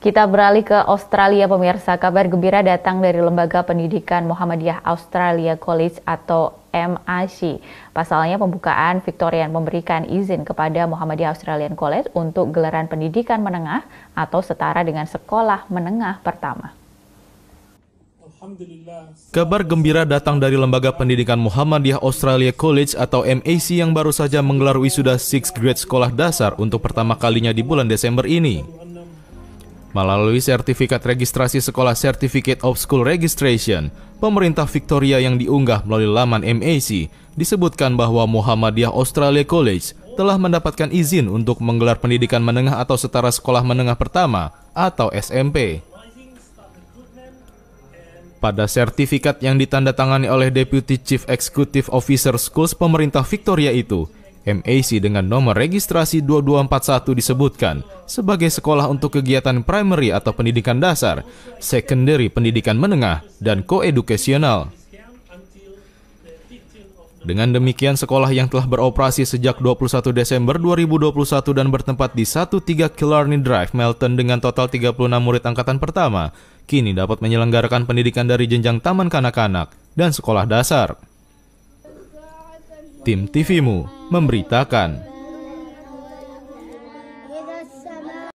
Kita beralih ke Australia pemirsa. Kabar gembira datang dari Lembaga Pendidikan Muhammadiyah Australia College atau MAC. Pasalnya pembukaan Victorian memberikan izin kepada Muhammadiyah Australian College untuk gelaran pendidikan menengah atau setara dengan sekolah menengah pertama. Kabar gembira datang dari Lembaga Pendidikan Muhammadiyah Australia College atau MAC yang baru saja menggelar wisuda 6 grade sekolah dasar untuk pertama kalinya di bulan Desember ini. Melalui sertifikat registrasi sekolah Certificate of School Registration, pemerintah Victoria yang diunggah melalui laman MAC disebutkan bahwa Muhammadiyah Australia College telah mendapatkan izin untuk menggelar pendidikan menengah atau setara sekolah menengah pertama atau SMP. Pada sertifikat yang ditandatangani oleh Deputy Chief Executive Officer Schools pemerintah Victoria itu, MAC dengan nomor registrasi 2241 disebutkan sebagai sekolah untuk kegiatan primary atau pendidikan dasar, secondary pendidikan menengah, dan koedukasional. Dengan demikian, sekolah yang telah beroperasi sejak 21 Desember 2021 dan bertempat di 13 Killarney Drive, Melton dengan total 36 murid angkatan pertama, kini dapat menyelenggarakan pendidikan dari jenjang taman kanak-kanak dan sekolah dasar tim TVMU memberitakan.